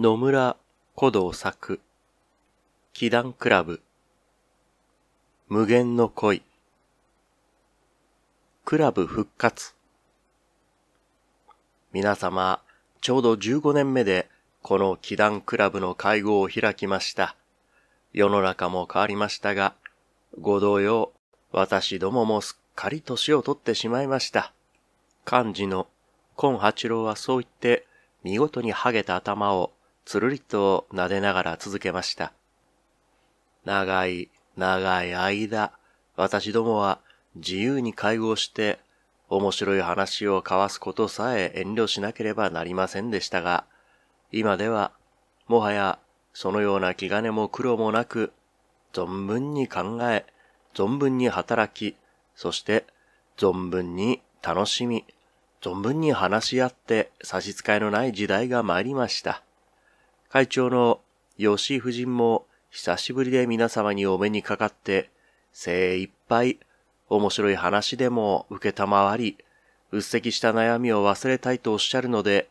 野村古道作、祈団クラブ、無限の恋、クラブ復活。皆様、ちょうど15年目で、この祈団クラブの会合を開きました。世の中も変わりましたが、ご同様、私どももすっかり年を取ってしまいました。漢字の今八郎はそう言って、見事にハゲた頭をつるりと撫でながら続けました。長い、長い間、私どもは自由に会合して、面白い話を交わすことさえ遠慮しなければなりませんでしたが、今では、もはや、そのような気兼ねも苦労もなく、存分に考え、存分に働き、そして、存分に楽しみ、存分に話し合って差し支えのない時代が参りました。会長の吉井夫人も久しぶりで皆様にお目にかかって、精一杯面白い話でも受けたまわり、うっせきした悩みを忘れたいとおっしゃるので、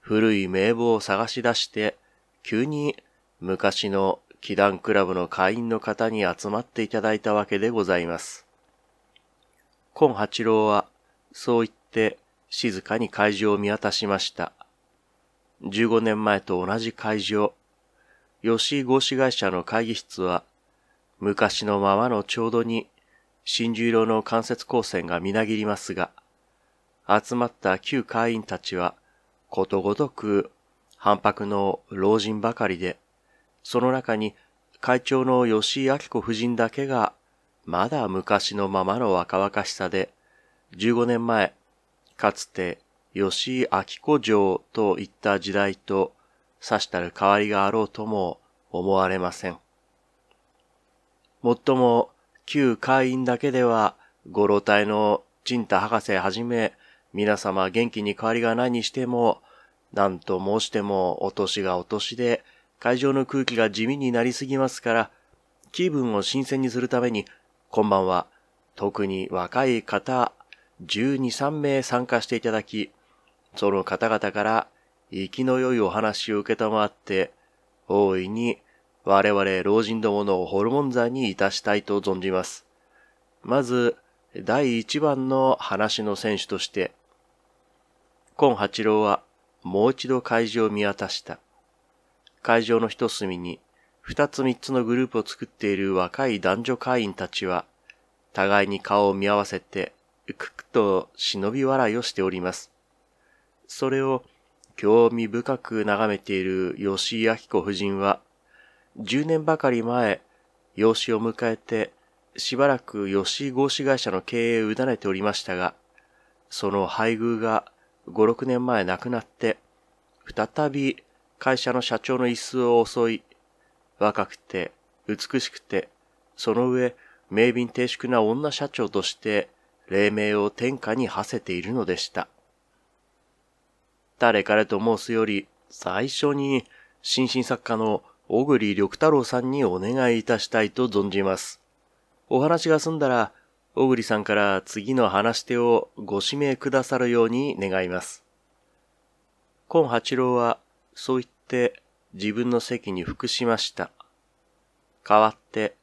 古い名簿を探し出して、急に昔の祈団クラブの会員の方に集まっていただいたわけでございます。今八郎は、そう言って静かに会場を見渡しました。15年前と同じ会場。吉井合資会社の会議室は、昔のままのちょうどに、真珠色の間接光線がみなぎりますが、集まった旧会員たちは、ことごとく反白の老人ばかりで、その中に会長の吉井明子夫人だけが、まだ昔のままの若々しさで、15年前、かつて吉井明子城といった時代とさしたる変わりがあろうとも思われません。もっとも、旧会員だけでは、ご老体の陣太博士はじめ、皆様元気に変わりがないにしても、何と申しても、お年がお年で、会場の空気が地味になりすぎますから、気分を新鮮にするために、今晩は、特に若い方、12、3名参加していただき、その方々から生きの良いお話を受けたまって、大いに我々老人どものホルモン座にいたしたいと存じます。まず、第一番の話の選手として、今八郎はもう一度会場を見渡した。会場の一隅に、二つ三つのグループを作っている若い男女会員たちは、互いに顔を見合わせて、くくと忍び笑いをしております。それを興味深く眺めている吉井明子夫人は、10年ばかり前、養子を迎えて、しばらく吉井合資会社の経営を委ねておりましたが、その配偶が5、6年前亡くなって、再び会社の社長の椅子を襲い、若くて美しくて、その上、名便低粛な女社長として、黎明を天下に馳せているのでした。誰彼と申すより、最初に、新進作家の小栗緑太郎さんにお願いいたしたいと存じます。お話が済んだら、小栗さんから次の話し手をご指名くださるように願います。今八郎は、そう言って自分の席に服しました。代わって、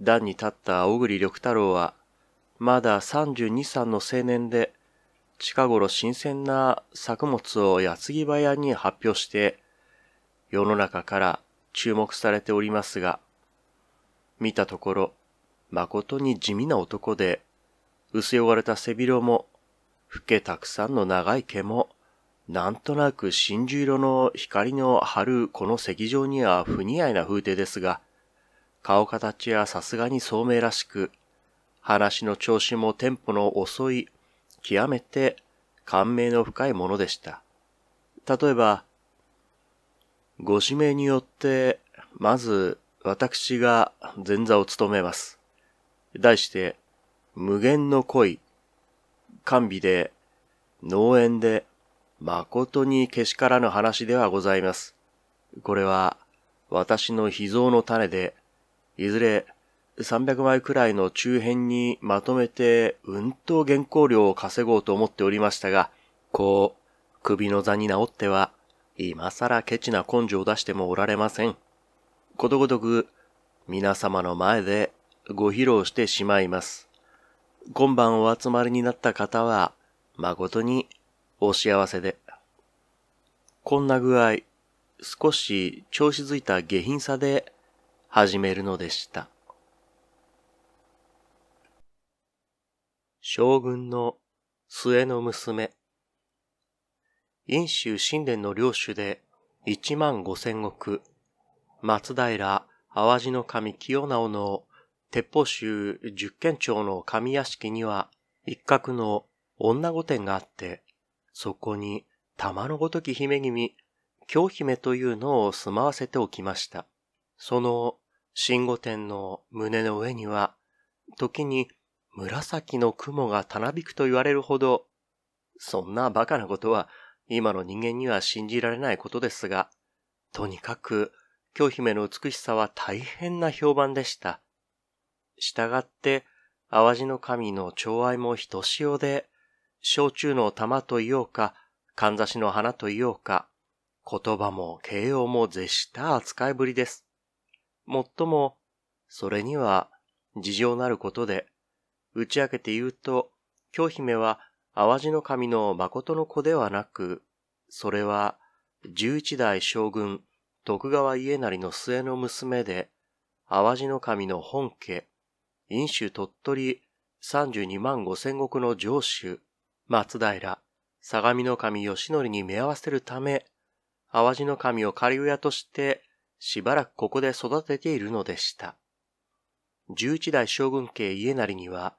段に立った小栗緑太郎は、まだ32歳の青年で、近頃新鮮な作物を矢継ぎ早に発表して世の中から注目されておりますが、見たところ、誠に地味な男で、薄汚れた背広も、老けたくさんの長い毛も、なんとなく真珠色の光の張るこの石上には不似合いな風景ですが、顔形はさすがに聡明らしく、話の調子もテンポの遅い極めて感銘の深いものでした。例えば、ご指名によって、まず私が前座を務めます。題して、無限の恋、甘美で、農園で、誠にけしからぬ話ではございます。これは、私の秘蔵の種で、いずれ300枚くらいの中編にまとめてうんと原稿料を稼ごうと思っておりましたが、こう、首の座に治っては、今更ケチな根性を出してもおられません。ことごとく、皆様の前でご披露してしまいます。今晩お集まりになった方は、誠にお幸せで。こんな具合、少し調子づいた下品さで始めるのでした。将軍の末の娘。陰州神殿の領主で一万五千石。松平淡路の神清直の鉄砲州十県町の神屋敷には一角の女御殿があって、そこに玉のごとき姫君、京姫というのを住まわせておきました。その新御殿の胸の上には、時に紫の雲がたなびくと言われるほど、そんな馬鹿なことは今の人間には信じられないことですが、とにかく、京姫の美しさは大変な評判でした。従って、淡路の神の寵愛もひとしおで、焼酎の玉と言おうか、かんざしの花と言おうか、言葉も形容も絶した扱いぶりです。もっとも、それには、事情なることで、打ち明けて言うと、京姫は淡路の神の誠の子ではなく、それは十一代将軍徳川家成の末の娘で、淡路の神の本家、陰州鳥取三十二万五千石の城主、松平、相模の神義則に目合わせるため、淡路の神を仮親として、しばらくここで育てているのでした。十一代将軍家家成には、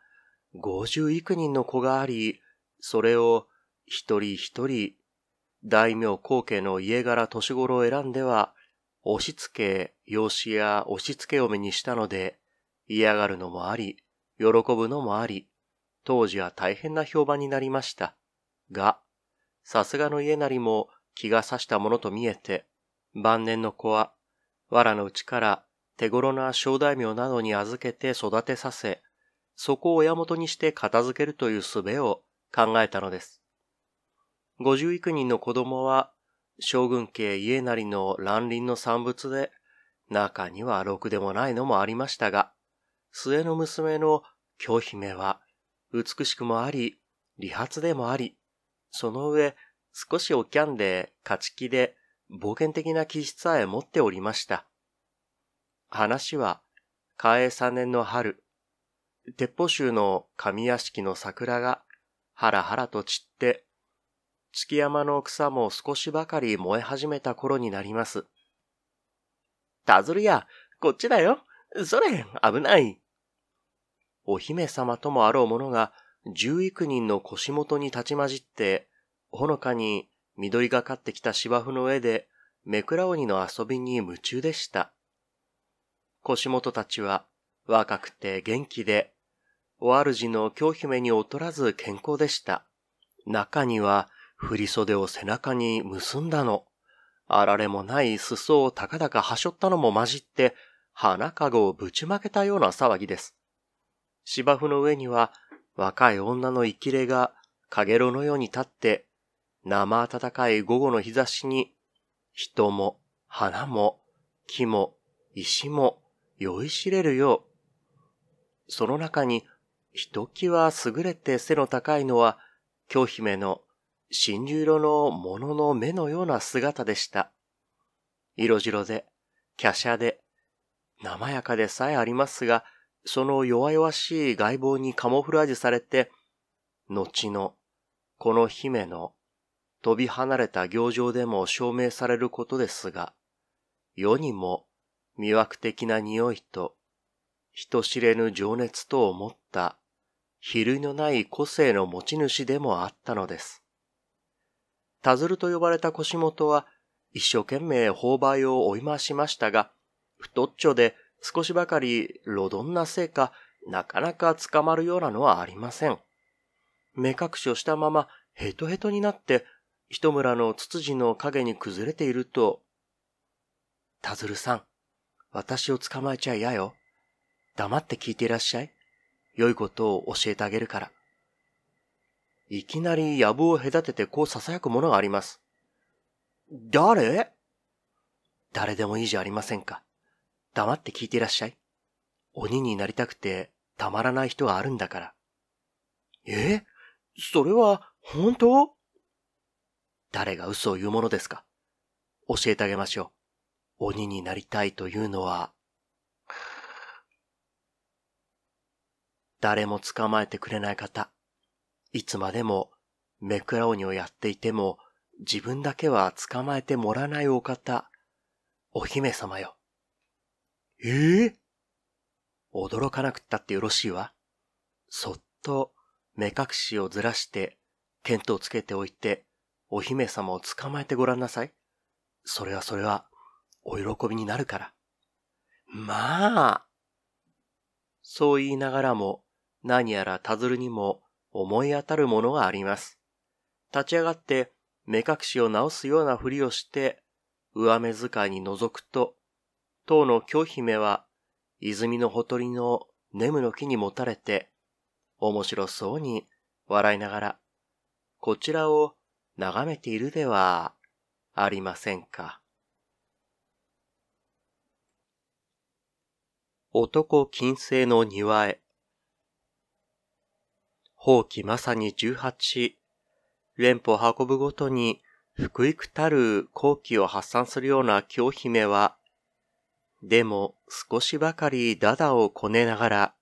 50幾人の子があり、それを一人一人、大名皇家の家柄年頃を選んでは、押し付け、養子や押し付け嫁にしたので、嫌がるのもあり、喜ぶのもあり、当時は大変な評判になりました。が、さすがの家なりも気がさしたものと見えて、晩年の子は、藁のうちから手頃な小大名などに預けて育てさせ、そこを親元にして片付けるという術を考えたのです。五十幾人の子供は将軍家家なりの乱林の産物で、中にはろくでもないのもありましたが、末の娘の京姫は美しくもあり、理髪でもあり、その上少しおキャンで勝ち気で冒険的な気質さえ持っておりました。話は、嘉永3年の春、鉄砲州の神屋敷の桜がはらはらと散って、築山の草も少しばかり燃え始めた頃になります。たずるや、こっちだよ。それ、危ない。お姫様ともあろう者が、十幾人の腰元に立ち混じって、ほのかに緑がかってきた芝生の上で、めくら鬼の遊びに夢中でした。腰元たちは、若くて元気で、主の京姫に劣らず健康でした。中には、振袖を背中に結んだの。あられもない裾を高々はしょったのも混じって、花かごをぶちまけたような騒ぎです。芝生の上には、若い女の生きれが、かげろのように立って、生暖かい午後の日差しに、人も、花も、木も、石も、酔いしれるよう。その中に、ひときわ優れて背の高いのは、京姫の真珠色のものの目のような姿でした。色白で、華奢で、生やかでさえありますが、その弱々しい外貌にカモフラージュされて、後の、この姫の、飛び離れた行場でも証明されることですが、世にも魅惑的な匂いと、人知れぬ情熱と思った比類のない個性の持ち主でもあったのです。タズルと呼ばれた腰元は、一生懸命勾配を追い回しましたが、太っちょで少しばかりロドンなせいか、なかなか捕まるようなのはありません。目隠しをしたままヘトヘトになって、一村のツツジの影に崩れていると、タズルさん、私を捕まえちゃ嫌よ。黙って聞いていらっしゃい。良いことを教えてあげるから。いきなり野望を隔ててこう囁くものがあります。誰誰でもいいじゃありませんか。黙って聞いていらっしゃい。鬼になりたくてたまらない人があるんだから。えそれは本当誰が嘘を言うものですか教えてあげましょう。鬼になりたいというのは誰も捕まえてくれない方。いつまでも目くら鬼をやっていても自分だけは捕まえてもらわないお方。お姫様よ。ええー、驚かなくったってよろしいわ。そっと目隠しをずらして見当をつけておいてお姫様を捕まえてごらんなさい。それはそれはお喜びになるから。まあ。そう言いながらも何やらたずるにも思い当たるものがあります。立ち上がって目隠しを直すようなふりをして、上目遣いに覗くと、当の京姫は泉のほとりのネムの木にもたれて、面白そうに笑いながら、こちらを眺めているではありませんか。男金星の庭へ。放棄まさに18、連邦運ぶごとに福育たる好機を発散するような京姫は、でも少しばかりダダをこねながら、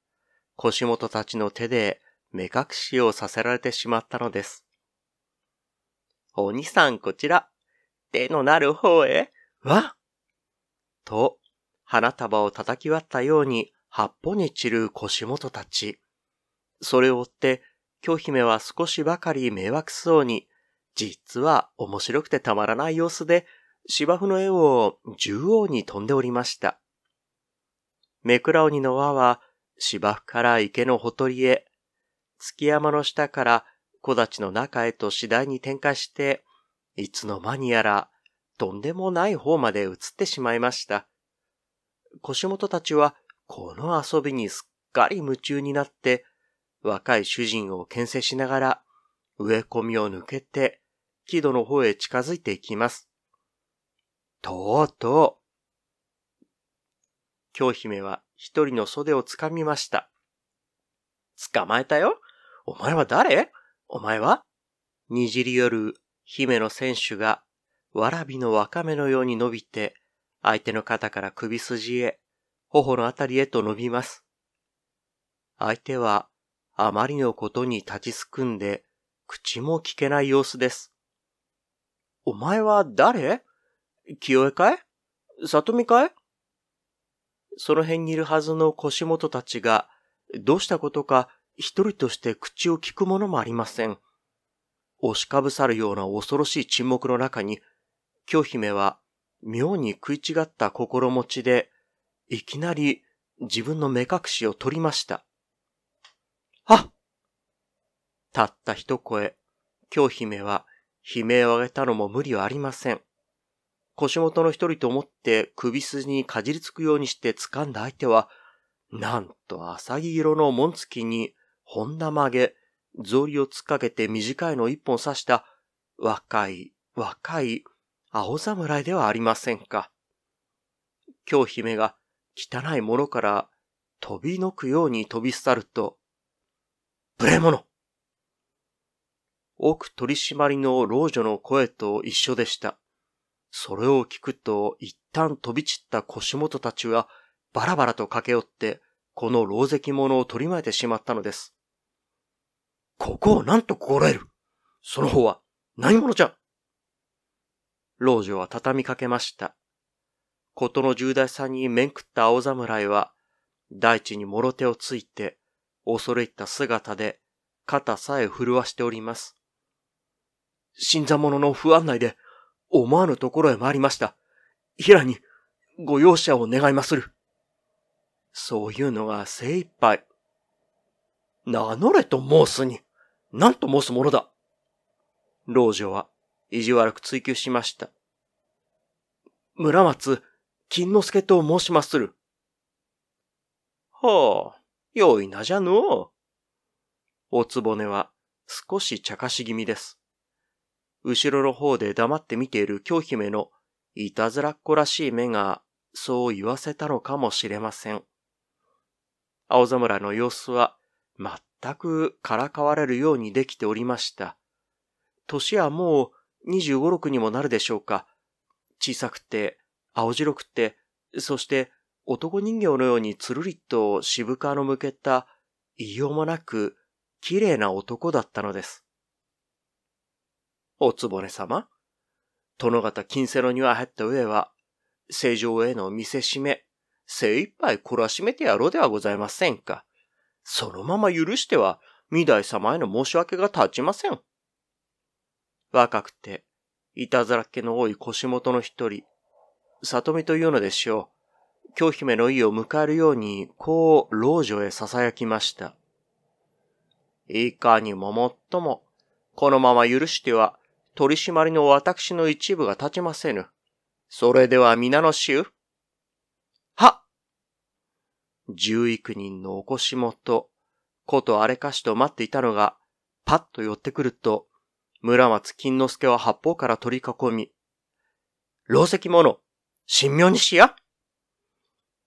腰元たちの手で目隠しをさせられてしまったのです。お兄さんこちら、手のなる方へ、わと、花束を叩き割ったように八方に散る腰元たち。それを追って京姫は少しばかり迷惑そうに、実は面白くてたまらない様子で、芝生の絵を縦横に飛んでおりました。目ら鬼の輪は芝生から池のほとりへ、月山の下から木立の中へと次第に展開して、いつの間にやらとんでもない方まで移ってしまいました。腰元たちはこの遊びにすっかり夢中になって、若い主人を牽制しながら、植え込みを抜けて、木戸の方へ近づいていきます。とうとう。京姫は一人の袖をつかみました。捕まえたよお前は誰お前はにじり寄る姫の選手が、わらびのわかめのように伸びて、相手の肩から首筋へ、頬のあたりへと伸びます。相手はあまりのことに立ちすくんで、口も聞けない様子です。お前は誰清江かい里見かいその辺にいるはずの腰元たちが、どうしたことか一人として口を聞くものもありません。押しかぶさるような恐ろしい沈黙の中に、京姫は妙に食い違った心持ちで、いきなり自分の目隠しを取りました。たった一声、京姫は悲鳴を上げたのも無理はありません。腰元の一人と思って首筋にかじりつくようにして掴んだ相手は、なんと浅木色の紋付きに、本玉曲げ、草履を突っかけて短いのを一本刺した、若い、若い、青侍ではありませんか。京姫が汚いものから飛び抜くように飛び去ると、ブレモノ奥取締りの老女の声と一緒でした。それを聞くと一旦飛び散った腰元たちはバラバラと駆け寄ってこの老石者を取り巻いてしまったのです。ここをなんと心得るその方は何者じゃ老女は畳みかけました。ことの重大さに面食った青侍は大地にもろ手をついて恐れ入った姿で肩さえ震わしております。新参者の不安内で、思わぬところへ参りました。平に、ご容赦を願いまする。そういうのが精一杯。名乗れと申すに、何と申すものだ。老女は意地悪く追求しました。村松、金之助と申しまする。はあ、良いなじゃのう。おつぼねは少し茶化し気味です。後ろの方で黙って見ている京姫のいたずらっ子らしい目がそう言わせたのかもしれません。青侍の様子は全くからかわれるようにできておりました。年はもう25、六にもなるでしょうか。小さくて、青白くて、そして男人形のようにつるりと渋皮の向けた、異様もなく綺麗な男だったのです。おつぼね様。殿方金世の庭入った上は、正常への見せしめ、精一杯懲らしめてやろうではございませんか。そのまま許しては、御台様への申し訳が立ちません。若くて、いたずらっ気の多い腰元の一人、里見というのでしょう。京姫の意を迎えるように、こう、老女へ囁きました。いかにももっとも、このまま許しては、取り締まりの私の一部が立ちませぬ。それでは皆の衆。は十幾人のお腰元、ことあれかしと待っていたのが、パッと寄ってくると、村松金之助は八方から取り囲み、老石者、神妙にしや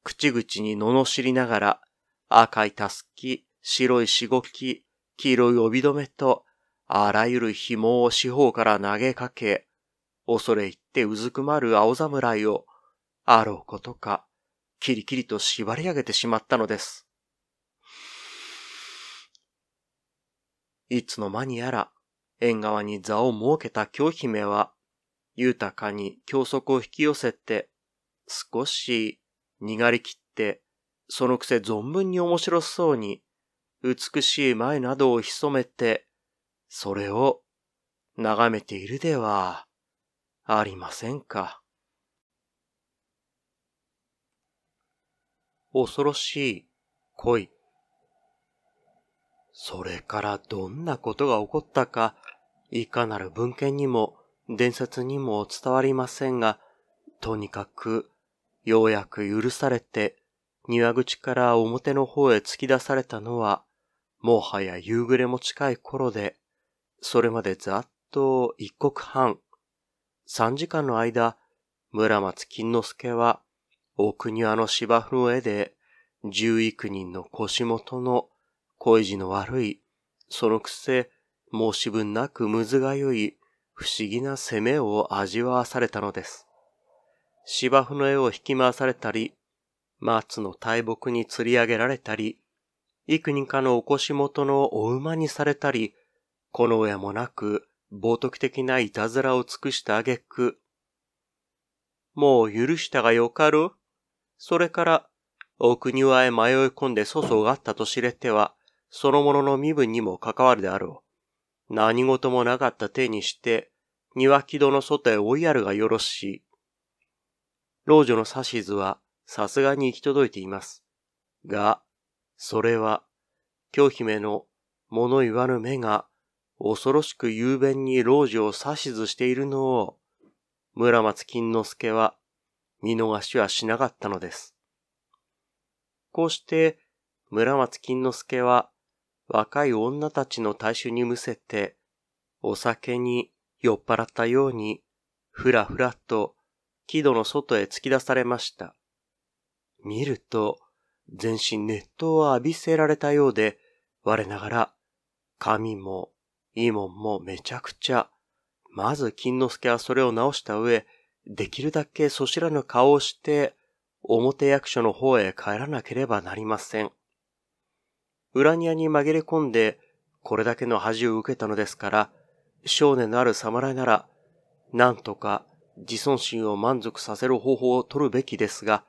口々に罵りながら、赤いたすき、白いしごき、黄色い帯留めと、あらゆる紐を四方から投げかけ、恐れ入ってうずくまる青侍を、あろうことか、キリキリと縛り上げてしまったのです。いつの間にやら、縁側に座を設けた京姫は、豊かに教則を引き寄せて、少しにがりきって、そのくせ存分に面白そうに、美しい前などを潜めて、それを眺めているではありませんか。恐ろしい恋。それからどんなことが起こったか、いかなる文献にも伝説にも伝わりませんが、とにかく、ようやく許されて、庭口から表の方へ突き出されたのは、もはや夕暮れも近い頃で、それまでざっと一刻半、三時間の間、村松金之助は、奥庭の芝生の絵で、十幾人の腰元の、恋路の悪い、そのくせ、申し分なくむずがよい、不思議な攻めを味わわされたのです。芝生の絵を引き回されたり、松の大木に釣り上げられたり、幾人かのお腰元のお馬にされたり、この親もなく、冒涜的ないたずらを尽くした挙句、もう許したがよかろう。それから、お国はへ迷い込んで粗相があったと知れては、そのものの身分にも関わるであろう。何事もなかった手にして、庭木戸の外へ追いやるがよろしい。老女の指図は、さすがに行き届いています。が、それは、京姫の物言わぬ目が、恐ろしく雄弁に老女を指図しているのを、村松金之助は見逃しはしなかったのです。こうして村松金之助は若い女たちの大衆にむせて、お酒に酔っ払ったように、ふらふらと木戸の外へ突き出されました。見ると、全身熱湯を浴びせられたようで、我ながら、髪もいいもんもめちゃくちゃ。まず金之助はそれを直した上、できるだけそしらぬ顔をして、表役所の方へ帰らなければなりません。裏庭に紛れ込んで、これだけの恥を受けたのですから、少年のある侍なら、なんとか自尊心を満足させる方法を取るべきですが、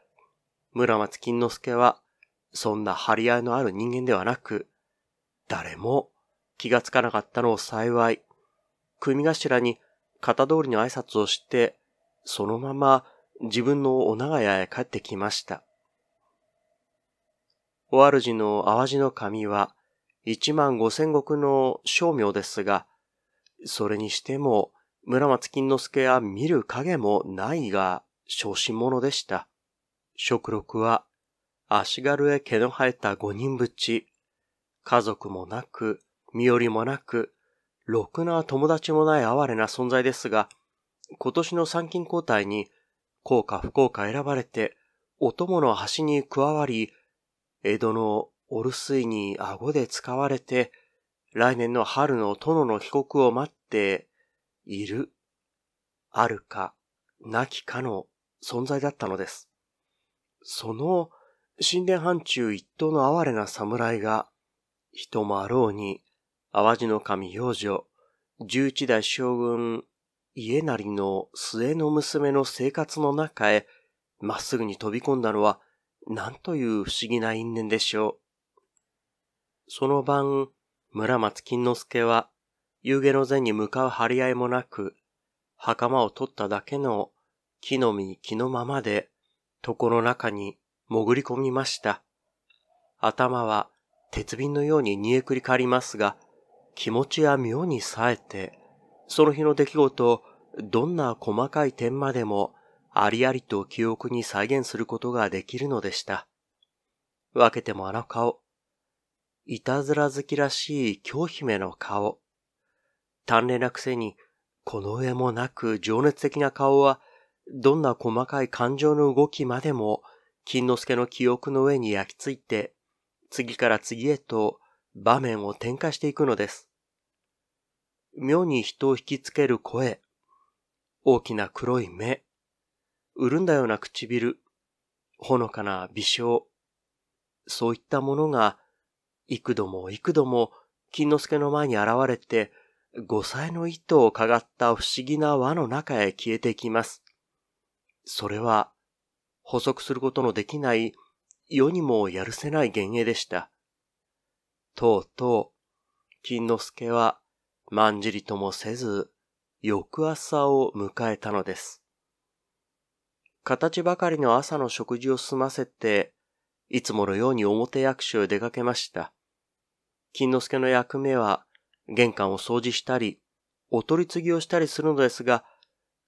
村松金之助は、そんな張り合いのある人間ではなく、誰も気がつかなかったのを幸い、組頭に型通りの挨拶をして、そのまま自分のお長屋へ帰ってきました。お主の淡路の神は、一万五千石の商名ですが、それにしても、村松金之助は見る影もないが、小心者でした。食録は、足軽へ毛の生えた五人ぶち、家族もなく、身寄りもなく、ろくな友達もない哀れな存在ですが、今年の参勤交代に、幸か不幸か選ばれて、お供の端に加わり、江戸のお留守に顎で使われて、来年の春の殿の帰国を待っている、あるか、なきかの存在だったのです。その、神殿範疇一等の哀れな侍が、人もあろうに、淡路の神幼女、十一代将軍、家なりの末の娘の生活の中へ、まっすぐに飛び込んだのは、なんという不思議な因縁でしょう。その晩、村松金之助は、夕下の前に向かう張り合いもなく、袴を取っただけの木の実木のままで、床の中に潜り込みました。頭は鉄瓶のように煮えくり返りますが、気持ちや妙に冴えて、その日の出来事、どんな細かい点までも、ありありと記憶に再現することができるのでした。分けてもあの顔。いたずら好きらしい京姫の顔。丹麗なくせに、この上もなく情熱的な顔は、どんな細かい感情の動きまでも、金之助の記憶の上に焼き付いて、次から次へと場面を転化していくのです。妙に人を引きつける声、大きな黒い目、潤んだような唇、ほのかな微笑、そういったものが、幾度も幾度も金之助の前に現れて、五歳の糸をかがった不思議な輪の中へ消えていきます。それは、補足することのできない、世にもやるせない幻影でした。とうとう、金之助は、まんじりともせず、翌朝を迎えたのです。形ばかりの朝の食事を済ませて、いつものように表役所へ出かけました。金之助の役目は、玄関を掃除したり、お取り次ぎをしたりするのですが、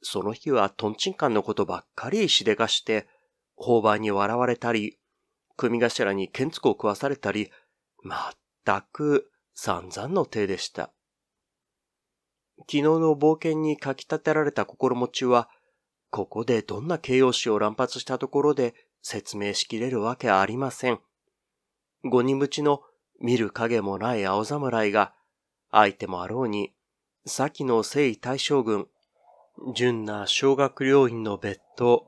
その日はトンチンカンのことばっかりしでかして、砲番に笑われたり、組頭に剣つくを食わされたり、またく散々の手でした。昨日の冒険に書き立てられた心持ちは、ここでどんな形容詞を乱発したところで説明しきれるわけありません。五人ちの見る影もない青侍が、相手もあろうに、先の征夷大将軍、純な小学病院の別途、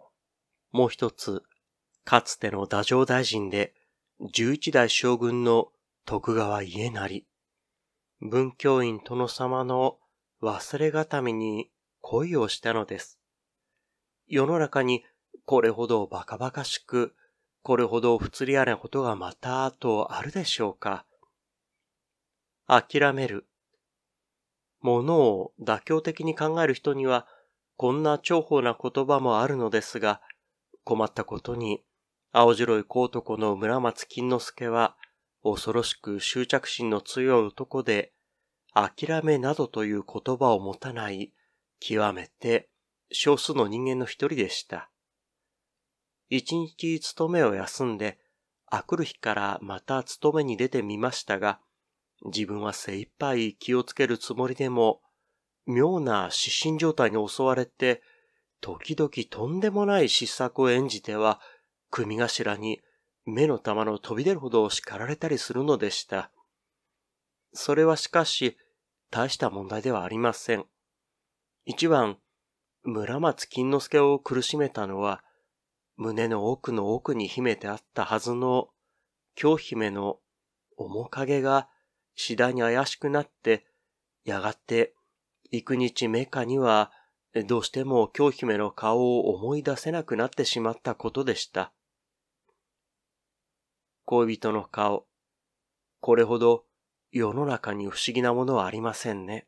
もう一つ、かつての太政大臣で、十一代将軍の徳川家り、文教院殿様の忘れがたみに恋をしたのです。世の中にこれほどバカバカしく、これほど不釣り合れなことがまたとあるでしょうか。諦める。ものを妥協的に考える人には、こんな重宝な言葉もあるのですが、困ったことに、青白い子男の村松金之助は、恐ろしく執着心の強い男で、諦めなどという言葉を持たない、極めて少数の人間の一人でした。一日勤めを休んで、あくる日からまた勤めに出てみましたが、自分は精一杯気をつけるつもりでも、妙な失神状態に襲われて、時々とんでもない失策を演じては、組頭に目の玉の飛び出るほど叱られたりするのでした。それはしかし、大した問題ではありません。一番、村松金之助を苦しめたのは、胸の奥の奥に秘めてあったはずの、京姫の面影が次第に怪しくなって、やがて、幾日目かには、どうしても京姫の顔を思い出せなくなってしまったことでした。恋人の顔。これほど世の中に不思議なものはありませんね。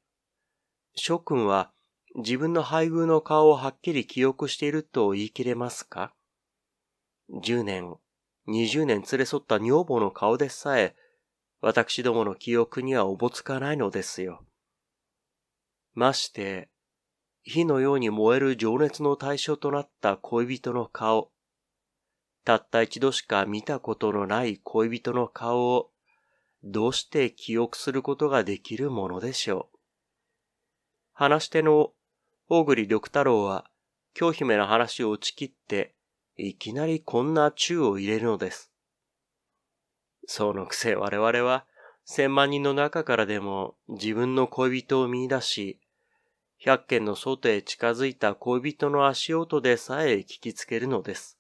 諸君は自分の配偶の顔をはっきり記憶していると言い切れますか十年、二十年連れ添った女房の顔でさえ、私どもの記憶にはおぼつかないのですよ。まして、火のように燃える情熱の対象となった恋人の顔。たった一度しか見たことのない恋人の顔をどうして記憶することができるものでしょう。話し手の大栗緑太郎は京姫の話を打ち切っていきなりこんな宙を入れるのです。そのくせ我々は千万人の中からでも自分の恋人を見出し、百軒の外へ近づいた恋人の足音でさえ聞きつけるのです。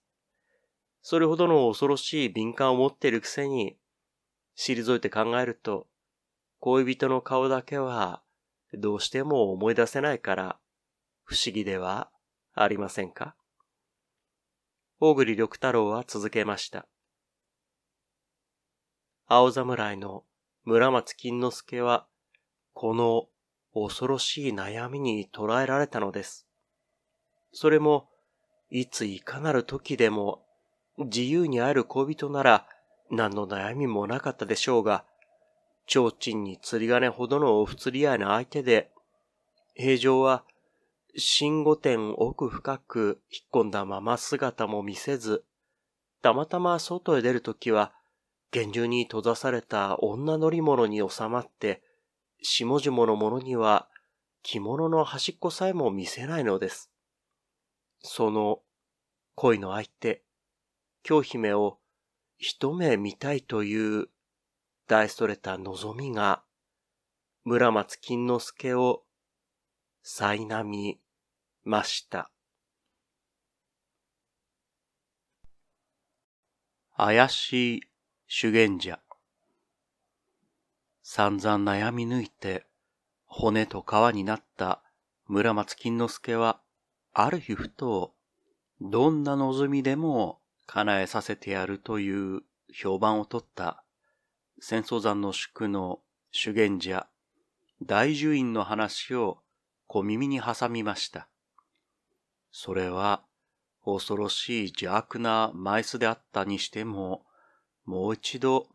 それほどの恐ろしい敏感を持っているくせに、退いて考えると、恋人の顔だけはどうしても思い出せないから不思議ではありませんか大栗緑太郎は続けました。青侍の村松金之助はこの恐ろしい悩みに捉えられたのです。それもいついかなる時でも自由に会える恋人なら何の悩みもなかったでしょうが、提灯に釣り金ほどのお不釣り合いの相手で、平常は新御殿奥深く引っ込んだまま姿も見せず、たまたま外へ出るときは、厳重に閉ざされた女乗り物に収まって、下々の者には着物の端っこさえも見せないのです。その恋の相手、京姫を一目見たいという大それた望みが村松金之助をなみました。怪しい修験者。散々悩み抜いて骨と皮になった村松金之助はある日ふとどんな望みでも叶えさせてやるという評判を取った戦争山の宿の修験者、大樹院の話を小耳に挟みました。それは恐ろしい邪悪な枚数であったにしても、もう一度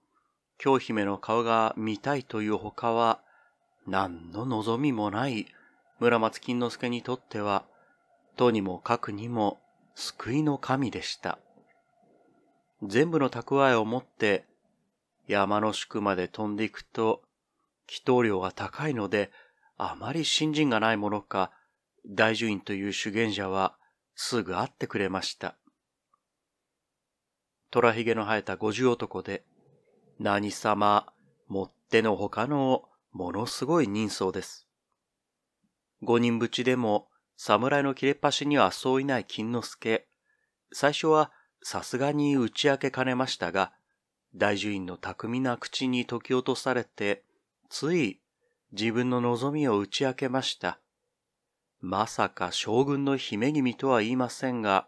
京姫の顔が見たいという他は何の望みもない村松金之助にとっては、とにもかくにも救いの神でした。全部の蓄えを持って山の宿まで飛んでいくと、祈祷量が高いので、あまり信心がないものか、大樹院という修験者はすぐ会ってくれました。虎ひげの生えた五十男で、何様、もっての他のものすごい人相です。五人ぶちでも、侍の切れっ端にはそういない金之助。最初はさすがに打ち明けかねましたが、大樹院の巧みな口に解き落とされて、つい自分の望みを打ち明けました。まさか将軍の姫君とは言いませんが、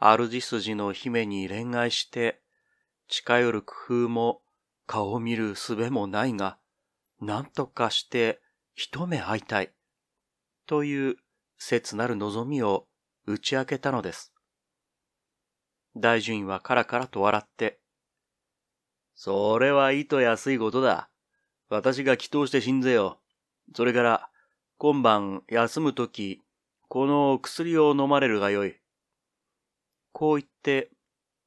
主筋の姫に恋愛して近寄る工夫も顔を見る術もないが、なんとかして一目会いたいという切なる望みを打ち明けたのです。大順位はカラカラと笑って。それは意図安いことだ。私が祈祷して死んぜよ。それから、今晩休むとき、この薬を飲まれるがよい。こう言って、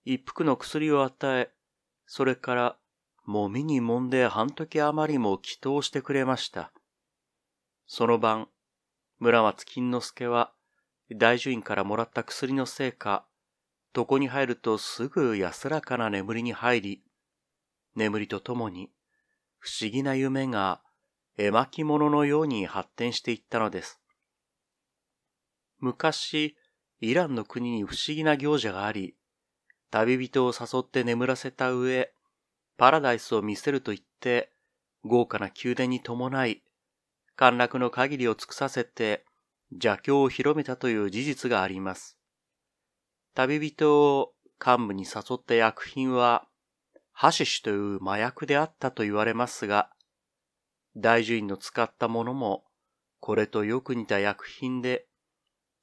一服の薬を与え、それから、もみにもんで半時余りも祈祷してくれました。その晩、村松金之助は、大樹院からもらった薬のせいか、床に入るとすぐ安らかな眠りに入り、眠りとともに不思議な夢が絵巻物のように発展していったのです。昔、イランの国に不思議な行者があり、旅人を誘って眠らせた上、パラダイスを見せると言って、豪華な宮殿に伴い、陥落の限りを尽くさせて、邪教を広めたという事実があります。旅人を幹部に誘った薬品は、ハシシという麻薬であったと言われますが、大樹院の使ったものも、これとよく似た薬品で、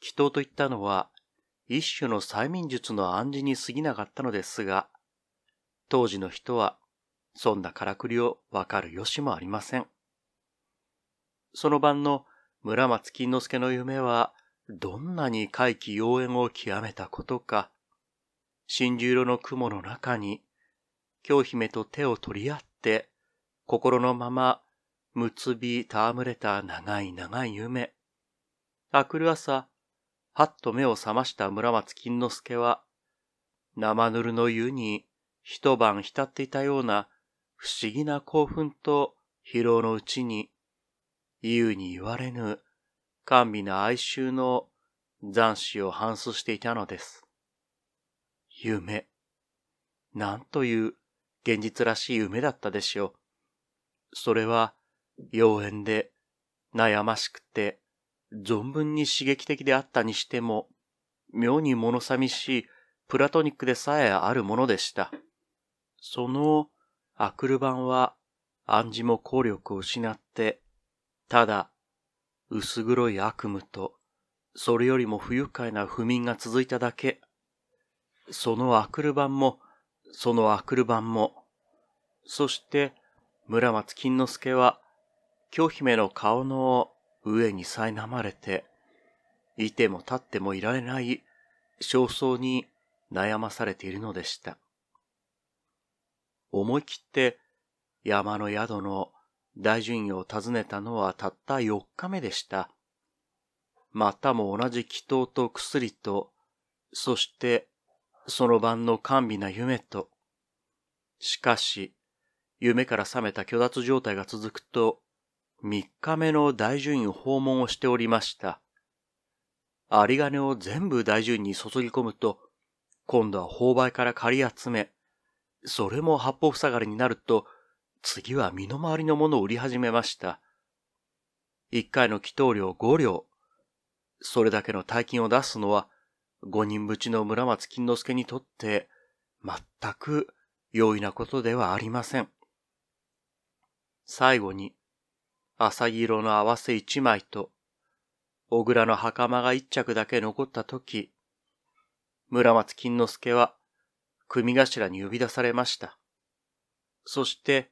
祈祷といったのは、一種の催眠術の暗示に過ぎなかったのですが、当時の人は、そんなからくりをわかるよしもありません。その晩の村松金之助の夢は、どんなに怪奇妖艶を極めたことか。真珠色の雲の中に、京姫と手を取り合って、心のまま、結び戯れた長い長い夢。あくる朝、はっと目を覚ました村松金之助は、生ぬるの湯に一晩浸っていたような不思議な興奮と疲労のうちに、言うに言われぬ甘美な哀愁の残死を反芻していたのです。夢。なんという現実らしい夢だったでしょう。それは妖艶で悩ましくて存分に刺激的であったにしても、妙に物寂しいプラトニックでさえあるものでした。そのアクル版は暗示も効力を失って、ただ薄黒い悪夢と、それよりも不愉快な不眠が続いただけ。その明くる晩も、その明くる晩も。そして、村松金之助は、京姫の顔の上に苛まれて、いても立ってもいられない、焦燥に悩まされているのでした。思い切って、山の宿の大順位を訪ねたのはたった4日目でした。またも同じ祈祷と薬と、そしてその晩の甘美な夢と。しかし、夢から覚めた虚脱状態が続くと、3日目の大順位訪問をしておりました。有り金を全部大順に注ぎ込むと、今度は購買から借り集め、それも八方塞がりになると、次は身の回りのものを売り始めました。一回の祈祷料5両。それだけの大金を出すのは、五人ぶちの村松金之助にとって、全く容易なことではありません。最後に、浅木色の合わせ一枚と、小倉の袴が一着だけ残った時、村松金之助は、組頭に呼び出されました。そして、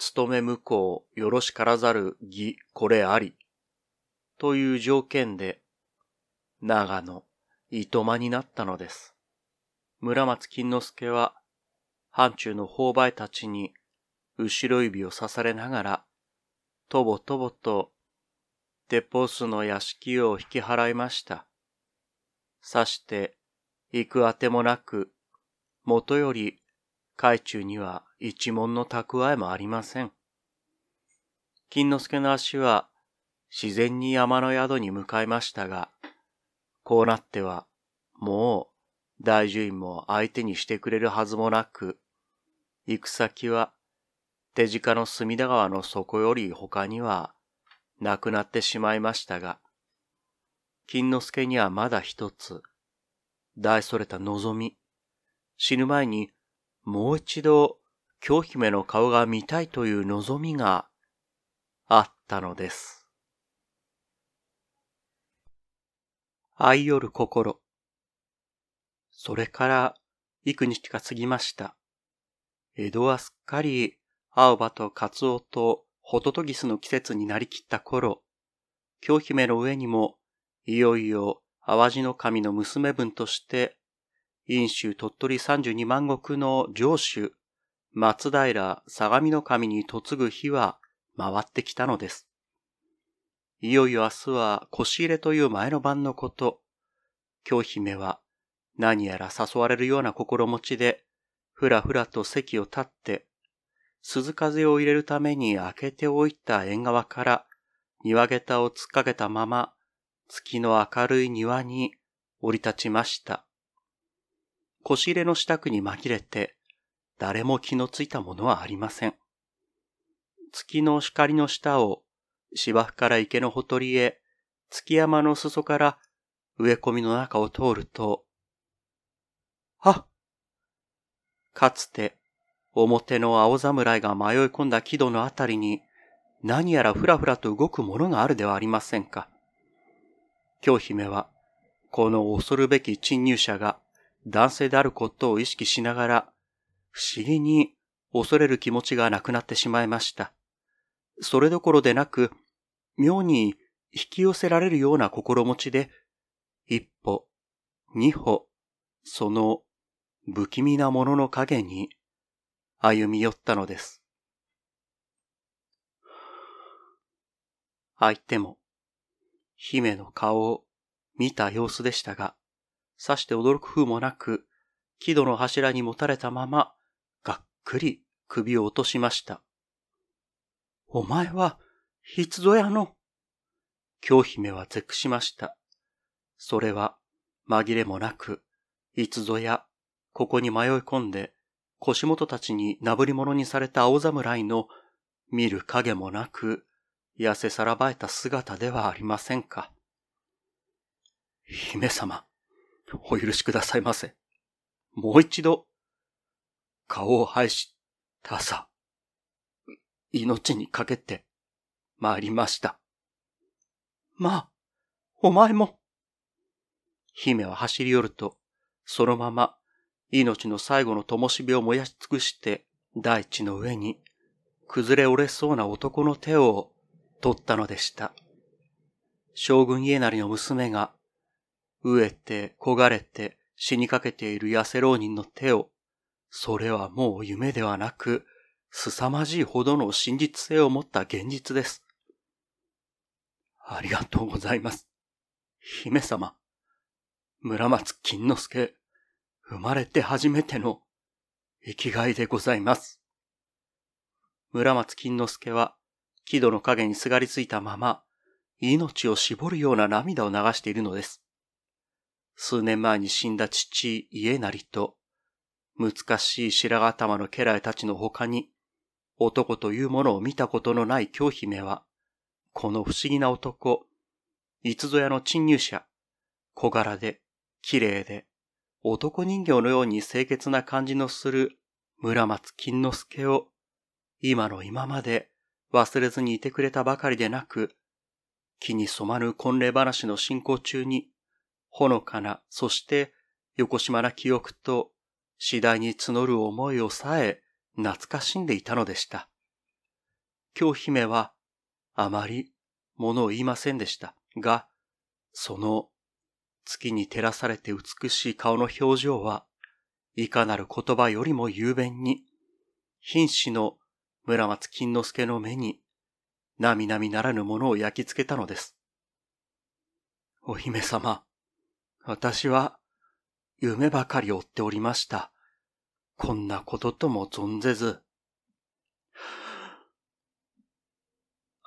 勤め向こうよろしからざる義、これあり、という条件で、長野、糸まになったのです。村松金之助は、藩中の購買たちに、後ろ指を刺されながら、とぼとぼと、鉄砲巣の屋敷を引き払いました。さして、行くあてもなく、もとより、海中には一文の蓄えもありません。金之助の足は自然に山の宿に向かいましたが、こうなってはもう大樹院も相手にしてくれるはずもなく、行く先は手近の隅田川の底より他にはなくなってしまいましたが、金之助にはまだ一つ、大それた望み、死ぬ前にもう一度京姫の顔が見たいという望みがあったのです。愛よる心。それから幾日か過ぎました。江戸はすっかり青葉とカツオとホトトギスの季節になりきった頃、京姫の上にもいよいよ淡路の神の娘分として、陰州鳥取三十二万石の城主松平相模の神に嫁ぐ日は回ってきたのです。いよいよ明日は腰入れという前の晩のこと。京姫は何やら誘われるような心持ちで、ふらふらと席を立って、鈴風を入れるために開けておいた縁側から庭下駄を突っかけたまま、月の明るい庭に降り立ちました。腰入れの支度に紛れて、誰も気のついたものはありません。月の光の下を芝生から池のほとりへ、月山の裾から植え込みの中を通ると、はかつて、表の青侍が迷い込んだ木戸のあたりに、何やらふらふらと動くものがあるではありませんか。京姫は、この恐るべき侵入者が男性であることを意識しながら、不思議に恐れる気持ちがなくなってしまいました。それどころでなく、妙に引き寄せられるような心持ちで、一歩、二歩、その不気味なものの影に歩み寄ったのです。相手も、姫の顔を見た様子でしたが、さして驚く風もなく、木戸の柱にもたれたまま、くり首を落としました。お前は、いつぞやの。京姫は絶句しました。それは、紛れもなく、いつぞや、ここに迷い込んで、腰元たちになぶり物にされた青侍の、見る影もなく、痩せさらばえた姿ではありませんか。姫様、お許しくださいませ。もう一度、顔を拝したさ、命にかけて、参りました。まあ、お前も。姫は走り寄ると、そのまま、命の最後の灯火を燃やし尽くして、大地の上に、崩れ折れそうな男の手を取ったのでした。将軍家なりの娘が、飢えて、焦がれて、死にかけている痩せ浪人の手をそれはもう夢ではなく、凄まじいほどの真実性を持った現実です。ありがとうございます。姫様、村松金之助、生まれて初めての生きがいでございます。村松金之助は、木戸の影にすがりついたまま、命を絞るような涙を流しているのです。数年前に死んだ父、家なりと、難しい白髪頭の家来たちの他に、男というものを見たことのない京姫は、この不思議な男、いつぞやの侵入者、小柄で、綺麗で、男人形のように清潔な感じのする村松金之助を、今の今まで忘れずにいてくれたばかりでなく、気に染まぬ婚礼話の進行中に、ほのかな、そして横島な記憶と次第に募る思いをさえ懐かしんでいたのでした。京姫はあまり物を言いませんでしたが、その月に照らされて美しい顔の表情はいかなる言葉よりも雄弁に、瀕死の村松金之助の目に、なみなみならぬものを焼き付けたのです。お姫様、私は、夢ばかり追っておりました。こんなこととも存ぜず。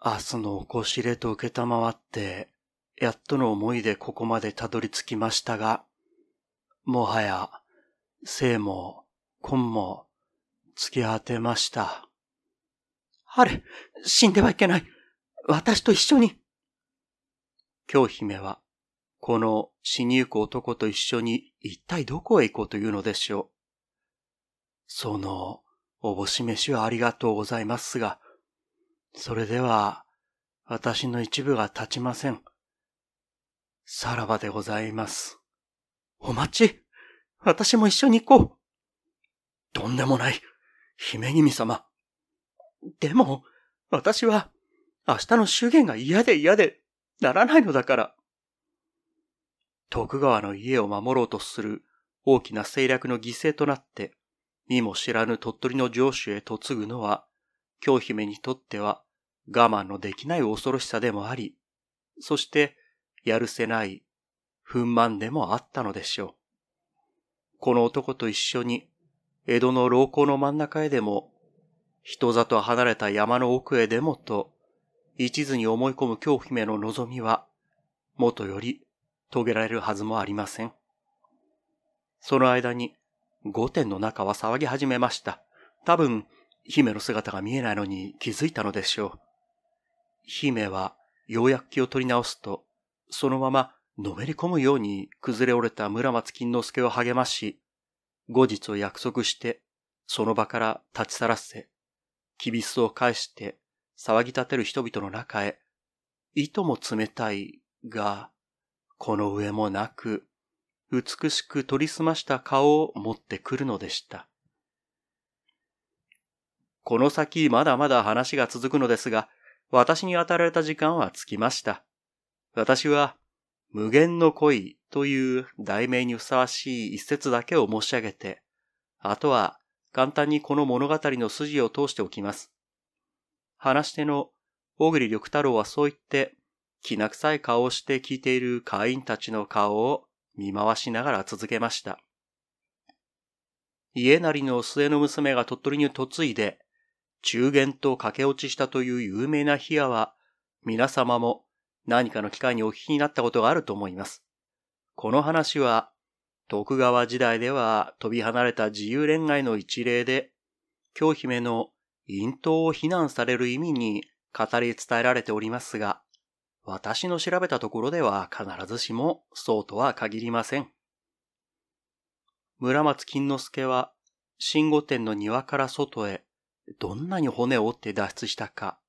明日のおこしれと受けたまわって、やっとの思いでここまでたどり着きましたが、もはや、生も、婚も、突き果てました。あれ、死んではいけない。私と一緒に。京姫は、この死にゆく男と一緒に一体どこへ行こうというのでしょう。その、おぼししはありがとうございますが、それでは、私の一部が立ちません。さらばでございます。お待ち私も一緒に行こうとんでもない、姫君様。でも、私は、明日の祝言が嫌で嫌で、ならないのだから。徳川の家を守ろうとする大きな政略の犠牲となって、身も知らぬ鳥取の城主へ嫁ぐのは、京姫にとっては我慢のできない恐ろしさでもあり、そしてやるせない憤満でもあったのでしょう。この男と一緒に江戸の老校の真ん中へでも、人里離れた山の奥へでもと、一途に思い込む京姫の望みは、もとより遂げられるはずもありません。その間に、御殿の中は騒ぎ始めました。多分、姫の姿が見えないのに気づいたのでしょう。姫は、ようやく気を取り直すと、そのまま、のめり込むように崩れ折れた村松金之助を励まし、後日を約束して、その場から立ち去らせ、厳しさを返して騒ぎ立てる人々の中へ、糸も冷たいが、この上もなく、美しく取り澄ました顔を持ってくるのでした。この先まだまだ話が続くのですが、私に与えられた時間はつきました。私は、無限の恋という題名にふさわしい一節だけを申し上げて、あとは簡単にこの物語の筋を通しておきます。話し手の小栗緑太郎はそう言って、きな臭い顔をして聞いている会員たちの顔を見回しながら続けました。家なりの末の娘が鳥取に嫁いで、中元と駆け落ちしたという有名な冷やは、皆様も何かの機会にお聞きになったことがあると思います。この話は、徳川時代では飛び離れた自由恋愛の一例で、京姫の陰頭を非難される意味に語り伝えられておりますが、私の調べたところでは必ずしもそうとは限りません。村松金之助は、新御殿の庭から外へ、どんなに骨を折って脱出したか、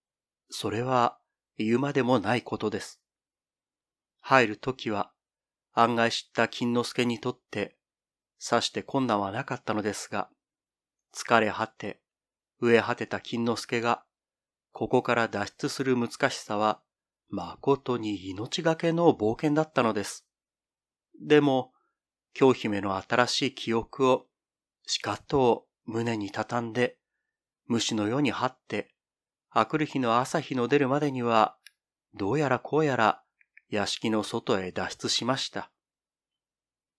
それは言うまでもないことです。入るときは、案外知った金之助にとって、さして困難はなかったのですが、疲れ果て、飢え果てた金之助が、ここから脱出する難しさは誠に命がけの冒険だったのです。でも、京姫の新しい記憶を、しかと胸に畳んで、虫の世に張って、あくる日の朝日の出るまでには、どうやらこうやら屋敷の外へ脱出しました。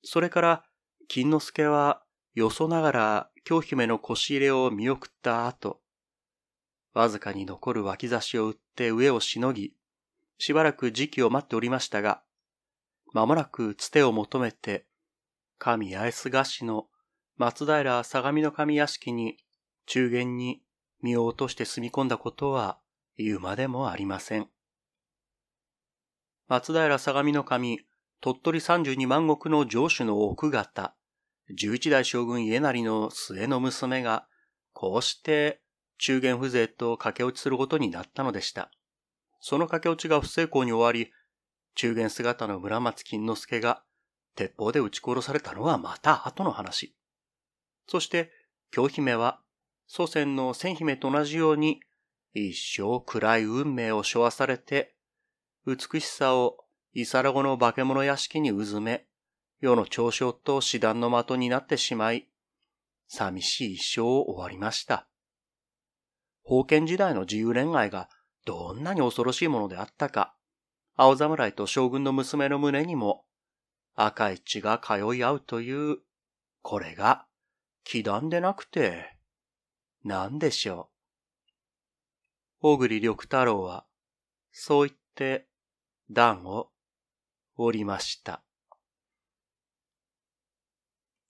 それから、金之助は、よそながら京姫の腰入れを見送った後、わずかに残る脇差しを打って上をしのぎ、しばらく時期を待っておりましたが、まもなくつてを求めて、神八重洲菓子の松平相模の神屋敷に中元に身を落として住み込んだことは言うまでもありません。松平相模の神、鳥取三十二万石の城主の奥方、十一代将軍家成の末の娘が、こうして中元風情と駆け落ちすることになったのでした。その駆け落ちが不成功に終わり、中元姿の村松金之助が鉄砲で撃ち殺されたのはまた後の話。そして、京姫は祖先の千姫と同じように一生暗い運命を処和されて、美しさをイサラゴの化け物屋敷にうずめ、世の嘲笑と死団の的になってしまい、寂しい一生を終わりました。封建時代の自由恋愛がどんなに恐ろしいものであったか、青侍と将軍の娘の胸にも赤い血が通い合うという、これが気断でなくて、何でしょう。小栗緑太郎は、そう言って、段を折りました。